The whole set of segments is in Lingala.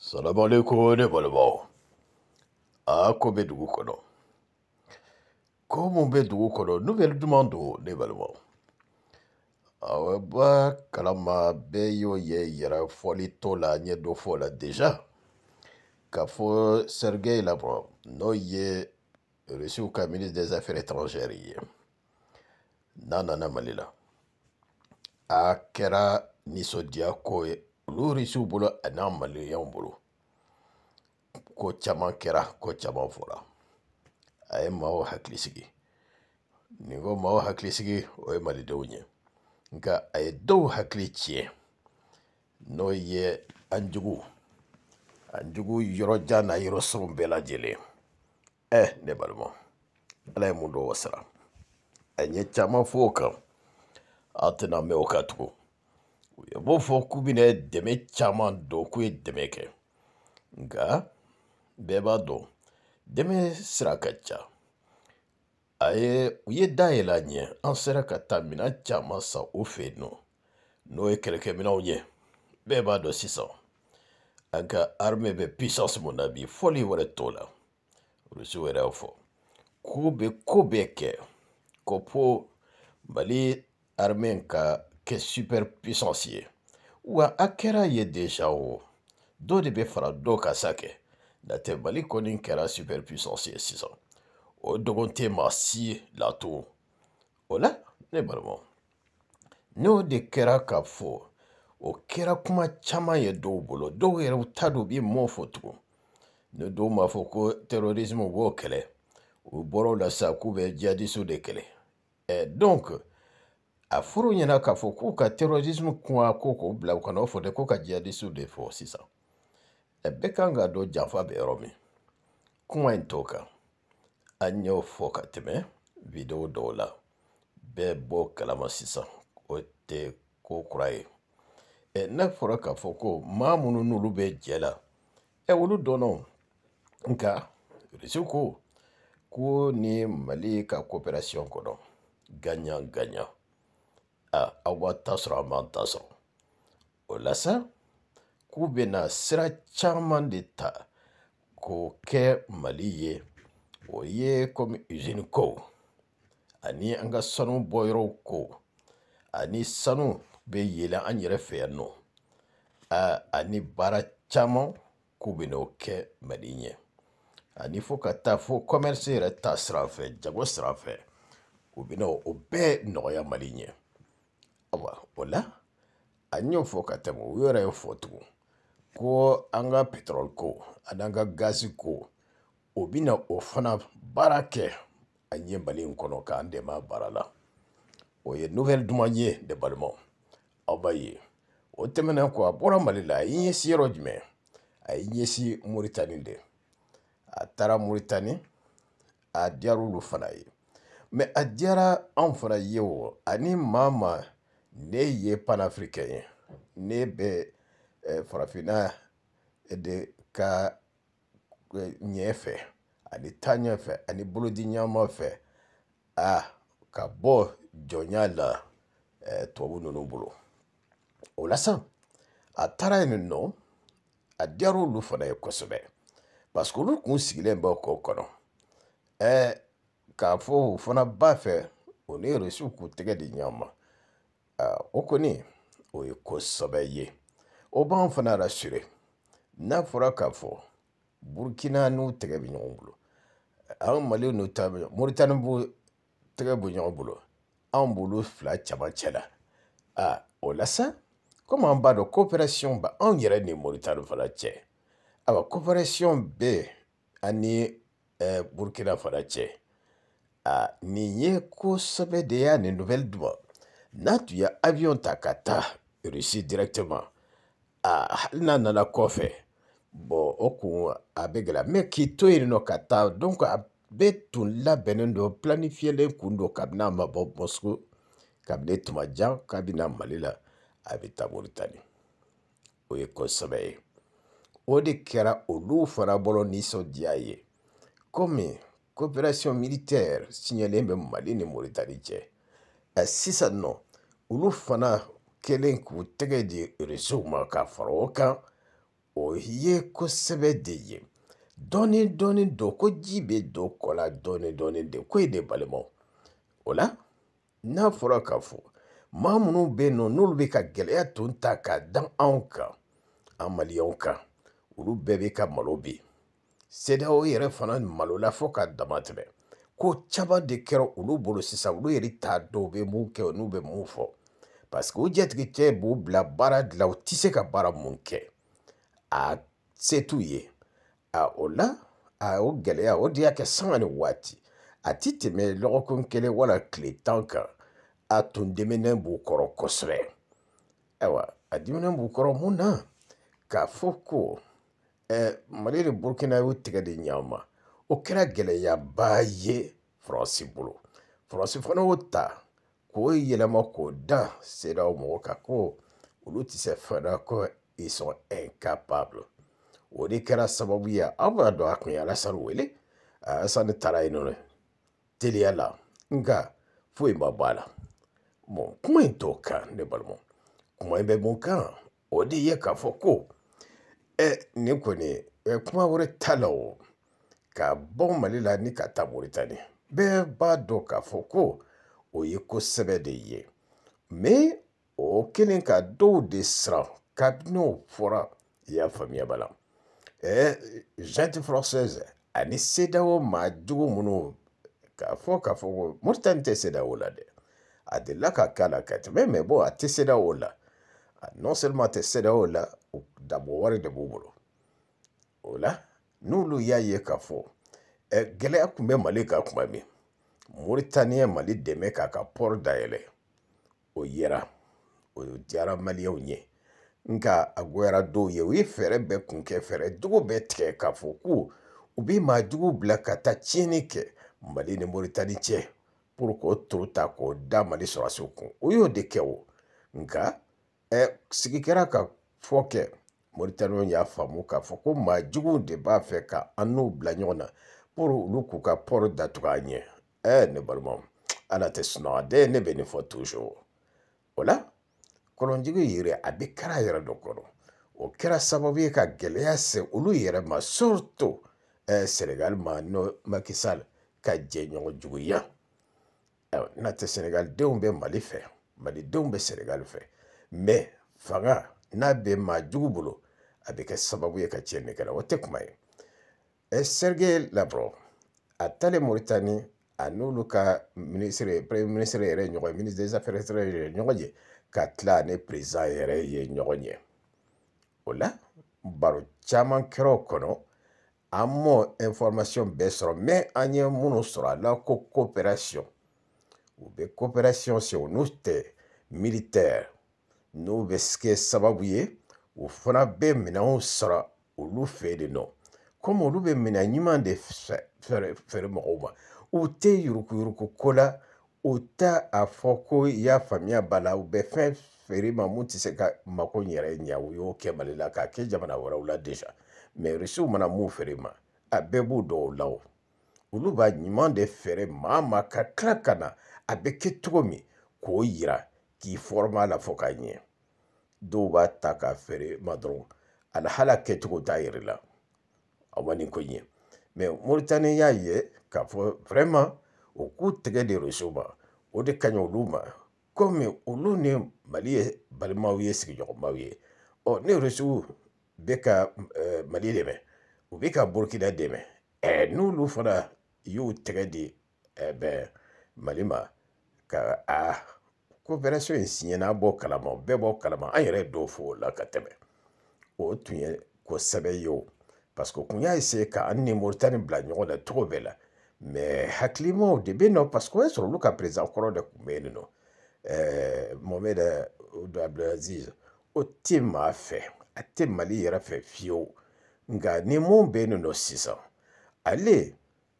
Salam alaikum ne balimaw A ko bɛ dugu kɔnɔ ko mun bɛ dugu kɔnɔ ba kalama bɛɛ y'o ye yɛrɛ fɔli t'o la dɔ la deja k'a fɔ sergei lavrov n'o ye ministre des affaires étrangères Nanana Malila. a kera nisɔndiya ko ye lori s'u bolo a n'a maliyɛnw bolo ko caman kɛra ko caman fɔra a ye maaw hakili sigi nin ko maaw hakili sigi o ye malidenw ye nka a ye dɔw hakili tiɲɛ n'o ye an jugu an jugu yɔrɔjan n'a yɔrɔ surun bɛɛ lajɛlen ɛ ne balima ala ye mun dɔ wasara a ye caman fɔ o kan a tɛna mɛn o kan tugun u b'o fɔ k'u bɛna dɛmɛ caman dɔn k'u ye dɛmɛ kɛ nka bɛɛ b'a dɔn dɛmɛ sira ka ca a ye u ye dayɛlɛ an ɲɛ an sera ka taa minɛn caman san o fɛ yen nɔ n'o ye kɛlɛkɛminɛnw ye bɛɛ b'a dɔn sisan an ka arime bɛ pisansi mun na bi fɔli wɛrɛ t'o la rusiw yɛrɛ y'a fɔ k'u bɛ ko bɛɛ kɛ ko po mali arime ka kɛ superpuissance ye wa a kɛra ye deja o dɔ de bɛ fara dɔ ka sa kɛ natɛ mali kɔni kɛra superpuissance ye sisan o dogon tɛ maa si lato o la ne balimaw n'o de kɛra ka fɔ o kɛra kuma caman ye dɔw bolo dɔw yɛrɛ ta don u bɛ mɔ fɔ tugun ni dɔw m'a fɔ ko terrorisme u b'o kɛlɛ u bɔr'o la sisan k'u bɛ jihadistes de kɛlɛ donc a furu ɲɛna k'a fɔ k'u ka terorisimu kuma ko k'o bila u kana o fɔ dɛ ko ka jihadisiw de fɔ sisan ɛ bɛɛ kan k'a dɔn janfa bɛ yɔrɔ min kuma in t'o kan an y'o fɔ ka tɛmɛ video dɔw la bɛɛ bɔ kalama sisan o tɛ ko kura ye ɛ n'a fɔra k'a fɔ ko maa minnu n'olu bɛ jɛ la ɛ olu dɔnna nka irisiw ko ko ni mali ka kɔpɛrasiyɔn kɔnɔ gaɲa gaɲa Ah, aw b'aw ta sɔrɔ an b'an ta sɔrɔ o la sa k'u bɛna sira caman de ta k'o kɛ mali ye o ye komi usine ko ani an ka sanu bɔyɔrɔw ko ani sanu bɛ yɛlɛ an yɛrɛ fɛ yan nɔ ah, ani baara caman k'u bɛ n'o kɛ mali ɲɛ ani fo ka taa fo commerce yɛrɛ ta sira fɛ jago sira fɛ u bɛ na o bɛɛ nɔgɔya mali ɲɛ awa o la an y'o fɔ ka tɛmɛ u yɛrɛ y'o fɔ tugun ko an ka pétrole ko ani an ka gazi ko o bɛna o fana baara kɛ an ɲɛ mali in kɔnɔ k'an dɛmɛ a baara la o ye nouvelle duman ye ne balimaw aw b'a ye o tɛmɛnen kɔ a bɔra mali la a y'i ɲɛsin yɔrɔ jumɛn a y'i ɲɛsin moritani de a taara moritani a diyara olu fana ye mɛ a diyara anw fana ye o ani maa maa ne ye panafricain ye ne bɛ eh, farafinna e de ka e, ɲɛ fɛ ani ta ɲɛ fɛ ani bolodi ɲɛma fɛ a ka bɔ jɔnya la eh, tubabu ninnu bolo o la sa a taara yen nɔ a diyara olu fana ye kosɛbɛ parce que olu tun sigilen bɛ k'o kɔnɔ ɛɛ eh, k'a fɔ o fana b'a fɛ o ni rusiw k'u tɛgɛ di ɲɔgɔn ma Ah, o kɔni o ye kosɛbɛ ye o b'an fana rasure n'a fɔra k'a fɔ burukina n'u tɛgɛ bɛ ɲɔgɔn bolo anw mali n'u ta bɛ moritani b'u tɛgɛ bɛ ɲɔgɔn bolo anw b'olu fila camancɛ la aa ah, o la sa komi an b'a dɔn koperasiyɔn ba anw yɛrɛ ni moritani fana cɛ awa koperasiyɔn bɛ ani eh, burukina fana cɛ aa ah, nin ye kosɛbɛ de y'a nin nobɛli duman n'a tun ye avion ta ka taa rusi directement a ah, hali n'a nana kɔfɛ bɔn o kun a bɛ gɛlɛya mɛ k'i to yen nɔ ka taa donc a bɛɛ tun labɛnnen don planifiyɛlen kun don kabini a ma bɔ mɔsugu kabini tuma jan kabini a mali la a bɛ taa moritani o ye kosɛbɛ ye o de kɛra olu fana bolo nisɔndiya ye komi coopération militaire signalen bɛ mali ni moritani cɛ ah, sisan nɔ olu fana kɛlen k'u tɛgɛ di irisiw ma ka fara o kan o ye kosɛbɛ de ye dɔɔni dɔɔni don ko ji bɛ don kɔ la dɔɔni dɔɔni de ko ye de balimaw o la n'a fɔra k'a fɔ maa minnu bɛ yen nɔ n'olu bɛ ka gɛlɛya tun ta k'a dan anw kan an maliyɛnw kan olu bɛɛ bɛ ka malo bi sedaw yɛrɛ fana malola fo k'a dama tɛmɛ ko caman de kɛra olu bolo sisan olu yɛrɛ t'a dɔn u bɛ mun kɛ n'u bɛ mun fɔ parce que o jatigikɛ b'o bila baara de la o tɛ se ka baara mun kɛ a se t'u ye a o la a o gɛlɛya o de y'a kɛ sanga ni waati a ti tɛmɛ lɔgɔkun kelen wala tile tan kan a tun diminen b'u kɔrɔ kosɛbɛ ayiwa a diminen b'u kɔrɔ mun na k'a fɔ ko ɛɛ mali ni burukina y'u tigɛ de ɲaama o kɛra gɛlɛyaba ye faransi bolo faransi fana y'o ta ko yɛlɛma k'o dan sedaw mɔgɔ kan ko olu tɛ se fɛn na ko ils sont incapables o de kɛra sababu ye aw b'a dɔn a la ye alasani wele alasani taara yen nɔ teliya la nka foyi ma bon kuma in t'o kan ne balimaw kuma in bɛ mun kan o de ye k'a fɔ ko ɛ nin kɔni ɛ kuma wɛrɛ t'a la ka bɔ mali la ni ka taa moritani bɛɛ b'a dɔn k'a fɔ ko. o ye kosɛbɛ de ye mais o kelen ka dɔw de siran kabini o fɔra i y'a faamuya ba la ɛɛ jante française ani sedawo maa jugu minnu k'a fɔ k'a fɔ ko moritani tɛ sedawo la dɛ a delila ka k'a la ka tɛmɛ mɛ bɔn a tɛ sedawo la non seulement tɛ sedawo la dabɔ wari de b'u bolo o la n'olu y'a ye k'a fɔ ɛ gɛlɛya tun bɛ mali kan tuma min Mauritanie Mali dɛmɛ eh, k'a ka port dayɛlɛ o yɛra o diyara maliyɛnw ye nka a goyara dɔw ye u ye fɛɛrɛ bɛɛ kun kɛ fɛɛrɛ jogo bɛɛ tigɛ k'a fɔ ko u bɛ maa jugu bila ka taa tiɲɛni kɛ Mali ni moritani cɛ pour k'o to ta k'o da Mali sɔrɔdasiw kun o y'o de kɛ o nka ɛ sigi ka fɔ kɛ moritaniw y'a faamu k'a fɔ ko maa juguw de b'a fɛ ka an n'u bila ɲɔgɔn na pour olu k'u ka port datugu an ɲɛ Eh ne balimaw ala tɛ sunɔgɔ de ne bɛ nin fɔ toujours o la kɔlɔnjigi yɛrɛ a bɛ kɛra yɛrɛ dɔ kɔrɔ o kɛra sababu ye ka gɛlɛya se olu yɛrɛ ma surtout eh, Sénégal ma n'o Macky Sall ka jɛɲɔgɔn juguya ayiwa n'a tɛ Sénégal denw bɛ Mali fɛ Mali denw bɛ Sénégal fɛ mais fanga n'a bɛ maa jugu bolo a bɛ kɛ sababu ye ka tiɲɛni kɛla o tɛ kuma ye eh, Serge Lavrov a talen Mauritanie a n'olu ka ministre premier ministre yɛrɛ ɲɔgɔn ye ministre des affaires étrangères yɛrɛ ɲɔgɔn ye ka tila ani président yɛrɛ ye ɲɔgɔn ye o la baro caman kɛra o kɔnɔ an m'o information bɛɛ sɔrɔ mais an ye minnu sɔrɔ a la ko coopération u bɛ coopération se o n'u tɛ militaire n'u bɛ kɛ sababu ye u fana bɛ minɛnw sɔrɔ olu fɛ yen nɔ komi olu bɛ minɛn ɲuman de feere mɔgɔw ma u tɛ yuruguyurugu ko la u ta a fɔ ko i y'a faamuya ba la u bɛ fɛn feere ma mun tɛ se ka mako yɛrɛ ɲa u y'o kɛ mali la k'a kɛ jamana wɛrɛw la deja mɛ risiw mana mun feere ma a bɛɛ b'u dɔw la o olu b'a ɲuman de feere maa ma ka tila ka na a bɛ kɛ cogo min k'o yira k'i fɔrɔma la fɔ k'a ɲɛ dɔw b'a ta k'a feere ma dɔrɔn alihali a kɛcogo t'a yɛrɛ la a ma nin ko ɲɛ Mauritanie y'a ye k'a fɔ vraiment u k'u tɛgɛ de réseau ma o de ka ɲi olu ma ah, komi olu ni Mali ye balimaw ye sigiɲɔgɔnmaw ye ɔ ni réseau bɛ ka Mali dɛmɛ u bɛ ka Burukina dɛmɛ n'olu fana y'u tɛgɛ di Mali ma ka a coopération in signé n'an kalama bɛɛ b'o kalama an yɛrɛ dɔw fɔ o la ka tɛmɛ o tun ye kosɛbɛ ye o parce que kun y'a ese ka an ni Mauritanie bila ɲɔgɔn na cogo bɛɛ la mais hakilimaw de bɛ yen nɔ parce que o y'a sɔrɔ olu ka président kɔrɔ de tun bɛ nɔ ɛɛ Mohamed o tɛ maa fɛ a tɛ Mali yɛrɛ fɛ fiyewu nka ni mun bɛ yen nɔ sisan ale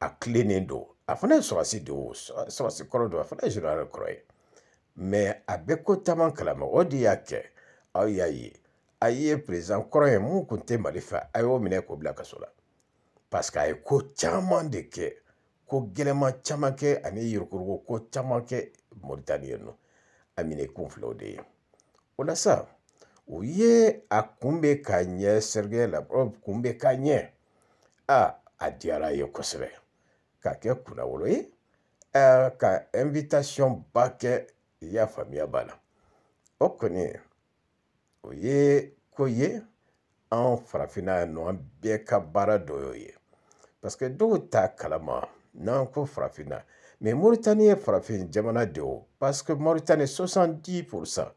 a tilennen don a fana ye sɔrɔsi de ye o sɔrɔsi kɔrɔ don a fana ye général kɔrɔ ye mais a bɛ ko caman kalama o de y'a kɛ aw y'a ye a ye president kɔrɔ ye mun kun tɛ mali fɛ a y'o minɛ k'o bila kaso la parce que a ye ko caman de kɛ ko gɛlɛma caman kɛ ani yirikuruko ko caman kɛ moritani yen nɔ a minɛ kun filaw de ye o la sa u ye a kunbɛ k'a ɲɛ serge lavrov kunbɛ k'a ɲɛ a a diyara ye kosɛbɛ k'a kɛ kunnawolo ye ka invitation ba kɛ i y'a faamuya b'a la o kɔni o ye ko ye anw farafinna yan nɔ an bɛɛ ka baara dɔ y'o ye paseke dɔw t'a kalama n'an ko farafinna mɛ moritani ye farafin jamana de o paseke moritani sosandi pursan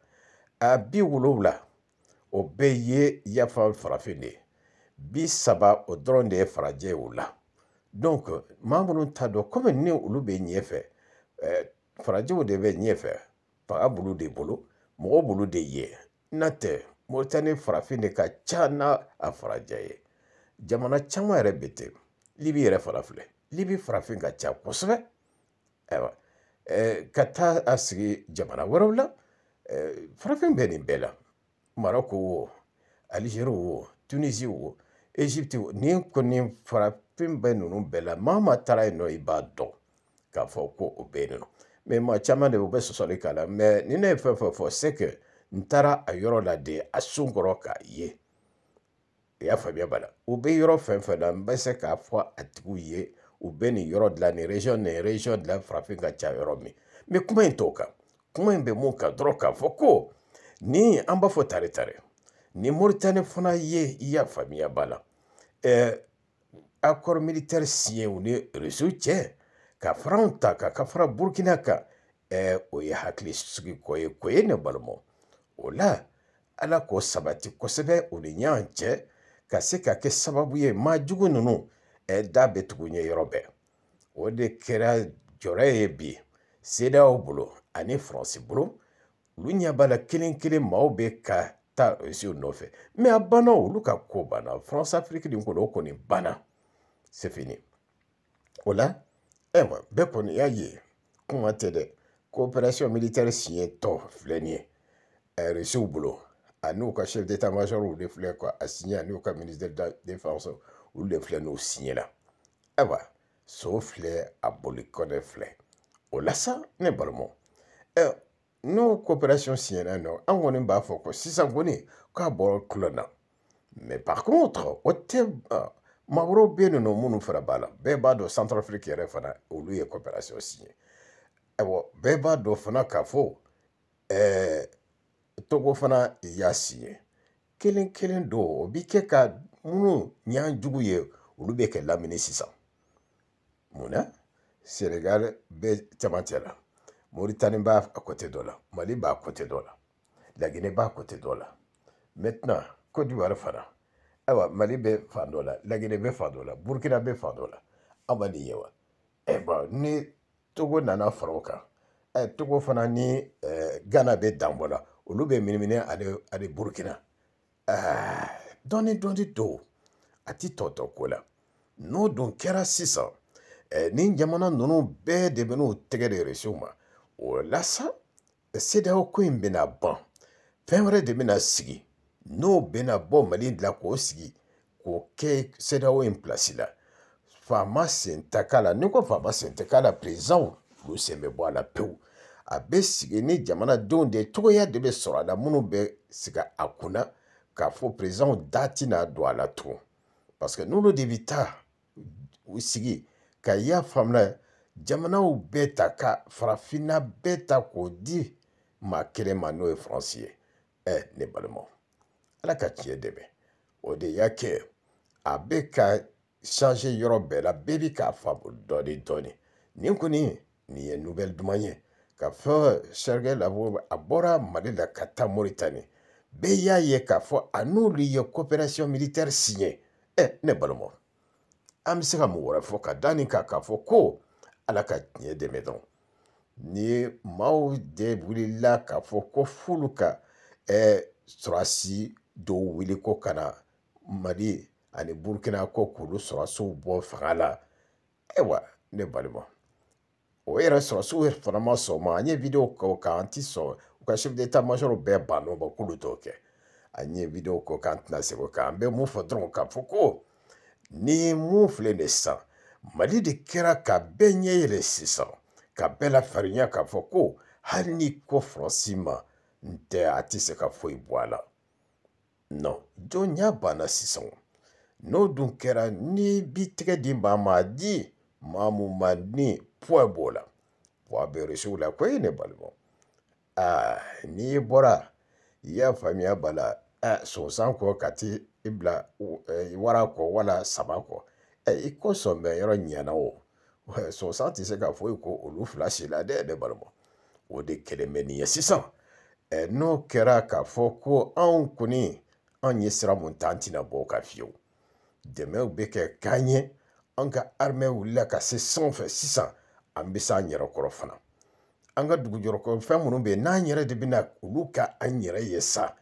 a bi wolowula o bɛɛ ye yafa farafin de ye bi saba o dɔrɔn de ye farajɛ ye o la donc maa minnu t'a dɔn komi ni olu bɛ ɲɛfɛ ɛɛ farajɛw de bɛ ɲɛfɛ faga b'olu de bolo mɔgɔ b'olu de ye n'o tɛ moritani farafin de ka ca n'a a farajɛ ye jamana caman yɛrɛ bɛ ten libi yɛrɛ fana filɛ libi farafin ka ca kosɛbɛ ayiwa ka taa a sigi jamana wɛrɛw la farafin bɛ nin bɛɛ la marɔku wo alizeri wo tunizi wo ezipiti wo nin kɔni farafin bɛ ninnu bɛɛ la maa ma taara yen nɔ i b'a dɔn k'a fɔ ko o bɛ yen nɔ mɛ maa caman de bɛ sɔsɔli k'a la mɛ ni ne ye fɛn fɛn fɔ se kɛ n taara a yɔrɔ la de a sun kɔrɔ k'a ye i e y'a faamuya bala u bɛ yɔrɔ fɛn fɛn na n bɛ se k'a fɔ a tigiw ye u bɛ nin yɔrɔ dilan nin region nin region dilan farafin ka ca yɔrɔ min mɛ kuma in t'o kan kuma in bɛ mun kan dɔrɔn k'a fɔ ko ni an b'a fɔ tare tare ni moritani fana ye i y'a faamuya b'a la ɛɛ accord militaire signé u ni rusiw cɛ ka fara anw ta kan ka fara burukina kan ɛɛ o ye hakilisigi kɔ ye ko ye ne balimaw o la ala k'o sabati kosɛbɛ o de ɲ'an cɛ ka se ka kɛ sababu ye maa jugu ninnu da bɛ tugu ɲɛ yɔrɔ bɛɛ o de kɛra jɔrɔ ye bi sedaw bolo ani faransi bolo olu ɲɛ b'a la kelen kelen maaw bɛ ka taa rusiw nɔfɛ mɛ a banna olu ka ko banna faransi afiriki nin kɔni o kɔni banna sefini o la ayiwa bɛɛ kɔni y'a ye kuma tɛ dɛ coopération militaire siɲɛ tɔ filɛ nin ye Eh, au boulot. À ah, nous chef d'état-major de filɛ à signé à nous ministre de la défense ou de signer là, signer là et so filɛ a boli kɔnɛ la ne balimaw n'o coopération signera nɔ an kɔni b'a ko sisan kɔni k'a bɔra mais par contre au ah, nous nous, nous, la coopération signé et voilà de fana togo fana y'a si ye kelen kelen don o bi kɛ ka minnu ɲ'an jugu ye olu bɛ kɛ lamini sisan munna senegal bɛ camancɛ la moritani b'a kɔte dɔ la mali b'a kɔte dɔ la laginɛ b'a kɔte dɔ la maintenant cote d'ivoire fana ayiwa mali bɛ fan dɔ la laginɛ bɛ fan dɔ la burukina bɛ fan dɔ la aw ma nin ye wa ɛ eh, bɔn ni togo nana fara o kan ɛ eh, togo fana ni eh, ghana bɛ dan bɔ la olu bɛ minimini ale burukina dɔɔni dɔɔni don a ti tɔtɔ ko la n'o dun kɛra sisan ni jamana ninnu bɛɛ de bɛ n'u tɛgɛ de resiw ma o la sa sedeyaw ko in bɛna ban fɛn wɛrɛ de bɛna sigi n'o bɛna bɔ mali la k'o sigi k'o kɛ sedeyaw in pilasi la faama sen tɛ k'a la ni ko faama sen tɛ k'a la perezanw olu sen bɛ bɔ a la pewu a bɛ sigi ni jamanadenw de ye cogoya de bɛ sɔrɔ a la minnu bɛ sigi a kunna k'a fɔ perezanw da tɛna don a la tugun parce que n'olu de bɛ taa u sigi ka y'a faamuya jamanaw bɛɛ ta ka farafinna bɛɛ ta k'o di maa kelen ma n'o ye faransi ye ɛ ne balimaw ala ka tiɲɛ dɛmɛ o de y'a kɛ a bɛ ka change yɔrɔ bɛɛ la bɛɛ bɛ k'a faamu dɔɔnin dɔɔnin nin kɔni nin ye nouvelle duman ye k'a fɔ serge labo a bɔra mali la ka taa moritani bɛɛ y'a ye k'a fɔ a n'olu ye coopération militaire signé ɛ ne balimaw an bɛ se ka mɔgɔ wɛrɛ fɔ ka da nin kan k'a fɔ ko ala ka tiɲɛ dɛmɛ dɔrɔn ni maaw de wulila k'a fɔ ko f'olu ka ɛɛ sɔrɔsi dɔw wuli ko ka na mali ani burukina ko k'olu sɔrɔsiw bɔ fanga la ayiwa ne balima o yɛrɛ sɔrɔsiw fana ma sɔn o ma an ye video k'o kan an ti sɔn u ka chef d'état major bɛɛ bann'o ma k'olu t'o kɛ an ye video k'o kan an tɛna segin o kan an bɛ mun fɔ dɔrɔn k'a fɔ ko ni mun filɛ nin ye sisan mali de kɛra ka bɛɛ ɲɛ yɛlɛ sisan ka bɛɛ lafarinya k'a fɔ ko hali ni ko faransi ma n tɛ a tɛ se ka foyi bɔ a la non jɔnya banna sisan n'o dun kɛra ni bi tɛgɛ di maa ma di maa mun ma ni point b'o la wa ah, a bɛ ah, euh, eh, risiw la ko e ne balimaw aa n'i bɔra i y'a faamuya b'a la ɛ sonsan kɔ ka t'i bila wara kɔ wala saba kɔ ɛ i ko sɔnbɛ yɔrɔ ɲɛna o sonsan tɛ se ka foyi ko olu fila si la dɛ ne balimaw o de kelen bɛ nin ye sisan ɛ n'o kɛra k'a fɔ ko anw kɔni anw ye sira mun ta an tɛna bɔ o kan fiyewu dɛmɛw bɛ kɛ k'an ye an ka armée wulila ka se sanw fɛ sisan. an bɛ s'an yɛrɛ kɔrɔ fana an ka dugujɔrɔkɔ fɛn minnu bɛ yen n'an yɛrɛ de bɛna olu ka an yɛrɛ ye sa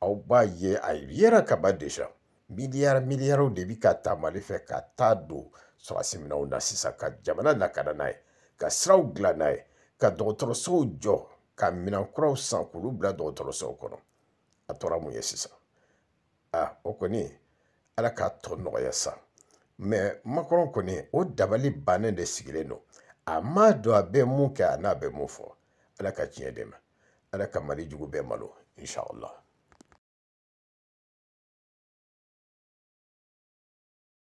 aw b'a ye a yera ka ban desa miliyari miliyariw de bi ka ta mali fɛ ka taa don sɔrɔsi minɛnw na sisan ka jamana lakana n'a ye ka siraw dilan n'a ye ka dɔgɔtɔrɔsow jɔ ka minɛnkuraw san k'olu bila dɔgɔtɔrɔsow kɔnɔ a tora mun ye sisan a o kɔni ala k'a tɔ nɔgɔya sa mɛ makɔrɔ kɔni o dabali bannen de sigilen don a ma dɔn a bɛ mun kɛ a n'a bɛ mun fɔ ala ka tiɲɛ dɛmɛ ala ka jugu bɛɛ malo inshallah